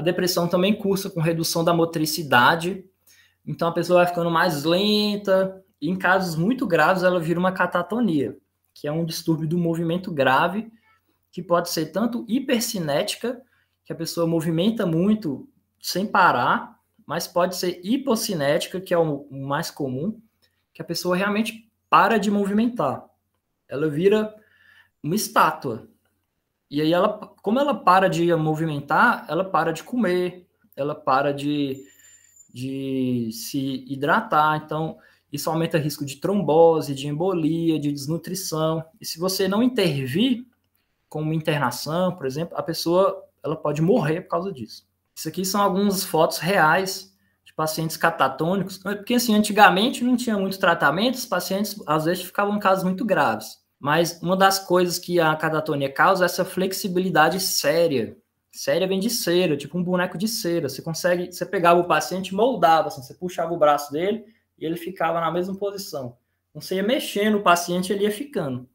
A depressão também cursa com redução da motricidade, então a pessoa vai ficando mais lenta, e em casos muito graves ela vira uma catatonia, que é um distúrbio do movimento grave, que pode ser tanto hipercinética, que a pessoa movimenta muito sem parar, mas pode ser hipocinética, que é o mais comum, que a pessoa realmente para de movimentar. Ela vira uma estátua. E aí ela, como ela para de movimentar, ela para de comer, ela para de, de se hidratar, então isso aumenta o risco de trombose, de embolia, de desnutrição. E se você não intervir com uma internação, por exemplo, a pessoa ela pode morrer por causa disso. Isso aqui são algumas fotos reais de pacientes catatônicos, porque assim, antigamente não tinha muito tratamento, os pacientes às vezes ficavam em casos muito graves. Mas uma das coisas que a catatonia causa é essa flexibilidade séria. Séria vem de cera, tipo um boneco de cera. Você consegue, você pegava o paciente, moldava, assim, você puxava o braço dele e ele ficava na mesma posição. Não você ia mexendo o paciente, ele ia ficando.